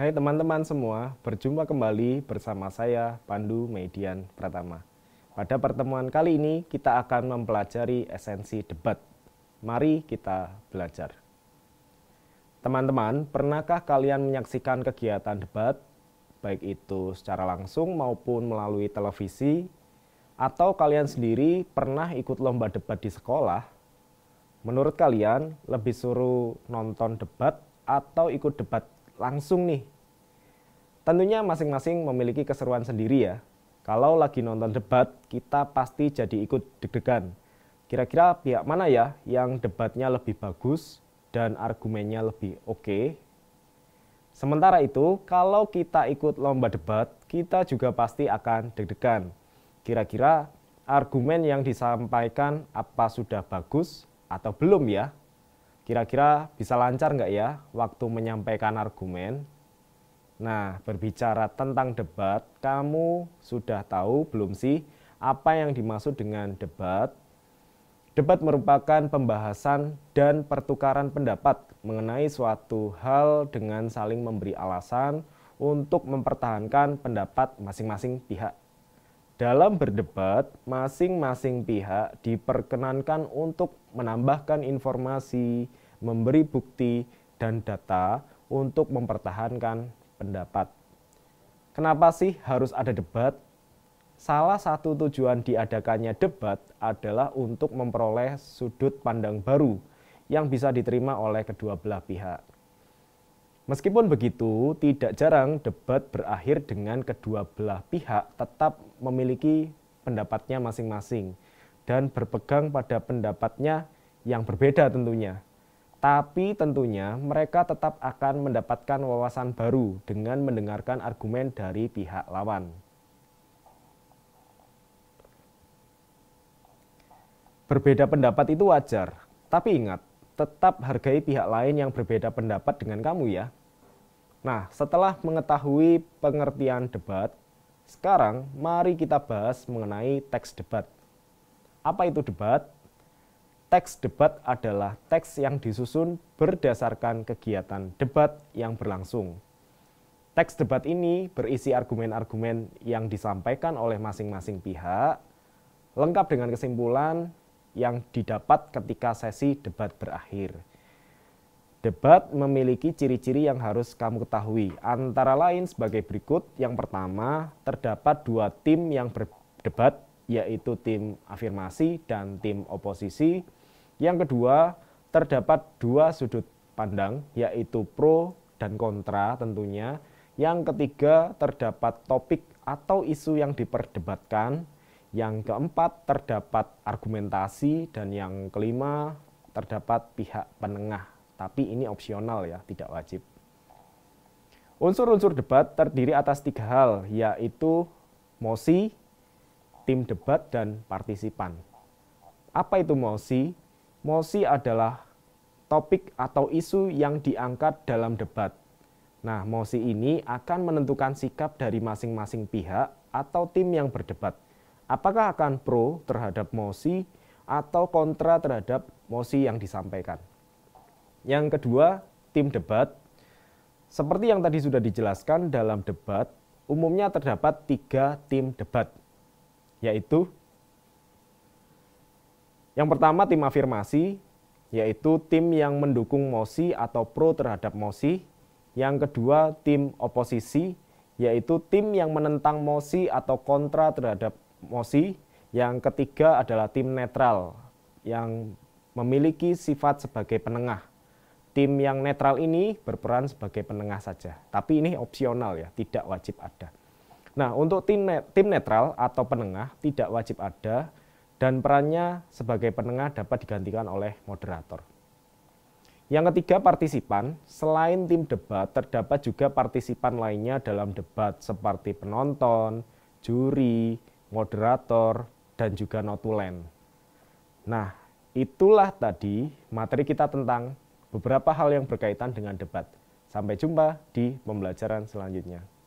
Hai teman-teman semua, berjumpa kembali bersama saya Pandu Median Pratama. Pada pertemuan kali ini kita akan mempelajari esensi debat. Mari kita belajar. Teman-teman, pernahkah kalian menyaksikan kegiatan debat baik itu secara langsung maupun melalui televisi atau kalian sendiri pernah ikut lomba debat di sekolah? Menurut kalian, lebih suruh nonton debat atau ikut debat langsung nih. Tentunya masing-masing memiliki keseruan sendiri ya. Kalau lagi nonton debat, kita pasti jadi ikut deg-degan. Kira-kira pihak mana ya yang debatnya lebih bagus dan argumennya lebih oke? Sementara itu, kalau kita ikut lomba debat, kita juga pasti akan deg-degan. Kira-kira argumen yang disampaikan apa sudah bagus atau belum ya? Kira-kira bisa lancar nggak ya waktu menyampaikan argumen? Nah, berbicara tentang debat, kamu sudah tahu belum sih apa yang dimaksud dengan debat? Debat merupakan pembahasan dan pertukaran pendapat mengenai suatu hal dengan saling memberi alasan untuk mempertahankan pendapat masing-masing pihak. Dalam berdebat, masing-masing pihak diperkenankan untuk menambahkan informasi, memberi bukti dan data untuk mempertahankan pendapat. Kenapa sih harus ada debat? Salah satu tujuan diadakannya debat adalah untuk memperoleh sudut pandang baru yang bisa diterima oleh kedua belah pihak. Meskipun begitu, tidak jarang debat berakhir dengan kedua belah pihak tetap memiliki pendapatnya masing-masing dan berpegang pada pendapatnya yang berbeda tentunya. Tapi tentunya mereka tetap akan mendapatkan wawasan baru dengan mendengarkan argumen dari pihak lawan. Berbeda pendapat itu wajar, tapi ingat, tetap hargai pihak lain yang berbeda pendapat dengan kamu ya. Nah, setelah mengetahui pengertian debat, sekarang mari kita bahas mengenai teks debat. Apa itu debat? teks debat adalah teks yang disusun berdasarkan kegiatan debat yang berlangsung. Teks debat ini berisi argumen-argumen yang disampaikan oleh masing-masing pihak, lengkap dengan kesimpulan yang didapat ketika sesi debat berakhir. Debat memiliki ciri-ciri yang harus kamu ketahui, antara lain sebagai berikut. Yang pertama, terdapat dua tim yang berdebat, yaitu tim afirmasi dan tim oposisi yang kedua, terdapat dua sudut pandang, yaitu pro dan kontra tentunya. Yang ketiga, terdapat topik atau isu yang diperdebatkan. Yang keempat, terdapat argumentasi. Dan yang kelima, terdapat pihak penengah. Tapi ini opsional ya, tidak wajib. Unsur-unsur debat terdiri atas tiga hal, yaitu mosi, tim debat, dan partisipan. Apa itu mosi? Mosi adalah topik atau isu yang diangkat dalam debat. Nah, mosi ini akan menentukan sikap dari masing-masing pihak atau tim yang berdebat. Apakah akan pro terhadap mosi atau kontra terhadap mosi yang disampaikan. Yang kedua, tim debat. Seperti yang tadi sudah dijelaskan dalam debat, umumnya terdapat tiga tim debat, yaitu yang pertama tim afirmasi, yaitu tim yang mendukung mosi atau pro terhadap mosi. Yang kedua tim oposisi, yaitu tim yang menentang mosi atau kontra terhadap mosi. Yang ketiga adalah tim netral yang memiliki sifat sebagai penengah. Tim yang netral ini berperan sebagai penengah saja, tapi ini opsional ya, tidak wajib ada. Nah, untuk tim tim netral atau penengah tidak wajib ada, dan perannya sebagai penengah dapat digantikan oleh moderator. Yang ketiga, partisipan. Selain tim debat, terdapat juga partisipan lainnya dalam debat seperti penonton, juri, moderator, dan juga notulen. Nah, itulah tadi materi kita tentang beberapa hal yang berkaitan dengan debat. Sampai jumpa di pembelajaran selanjutnya.